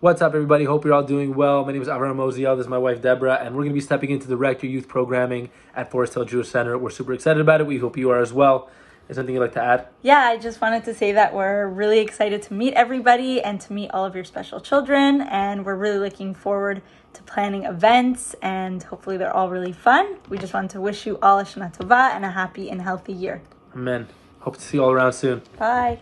What's up, everybody? Hope you're all doing well. My name is Avram Moziel. This is my wife, Deborah, and we're going to be stepping into the Rector Youth Programming at Forest Hill Jewish Center. We're super excited about it. We hope you are as well. Is there anything you'd like to add? Yeah, I just wanted to say that we're really excited to meet everybody and to meet all of your special children, and we're really looking forward to planning events, and hopefully they're all really fun. We just want to wish you all a Shana Tova and a happy and healthy year. Amen. Hope to see you all around soon. Bye.